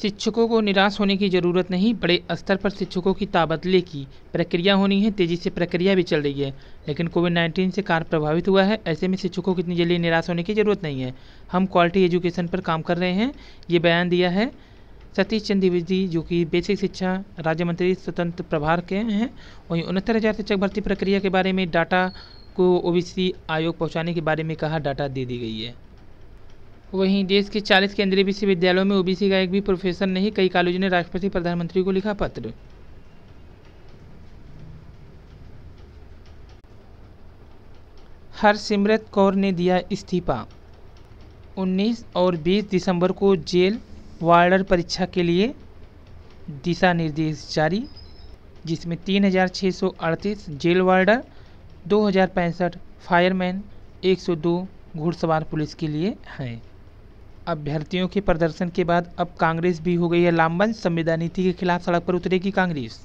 शिक्षकों को निराश होने की ज़रूरत नहीं बड़े स्तर पर शिक्षकों की ताबदले की प्रक्रिया होनी है तेज़ी से प्रक्रिया भी चल रही है लेकिन कोविड नाइन्टीन से कार्य प्रभावित हुआ है ऐसे में शिक्षकों को इतनी जल्दी निराश होने की ज़रूरत नहीं है हम क्वालिटी एजुकेशन पर काम कर रहे हैं ये बयान दिया है सतीश चंद द्विवेदी जो कि बेसिक शिक्षा राज्य मंत्री स्वतंत्र प्रभार के हैं वहीं उनहत्तर हज़ार शिक्षक भर्ती प्रक्रिया के बारे में डाटा को ओबीसी आयोग पहुंचाने के बारे में कहा डाटा दे दी गई है वहीं देश के 40 केंद्रीय विश्वविद्यालयों में ओबीसी का एक भी प्रोफेसर नहीं कई कॉलेजों ने राष्ट्रपति प्रधानमंत्री को लिखा पत्र हरसिमरत कौर ने दिया इस्तीफा 19 और 20 दिसंबर को जेल वार्डर परीक्षा के लिए दिशा निर्देश जारी जिसमें 3,638 जेल वार्डर दो फायरमैन 102 घुड़सवार पुलिस के लिए हैं अभ्यर्थियों के प्रदर्शन के बाद अब कांग्रेस भी हो गई है लामबंद संविदा नीति के खिलाफ सड़क पर उतरेगी कांग्रेस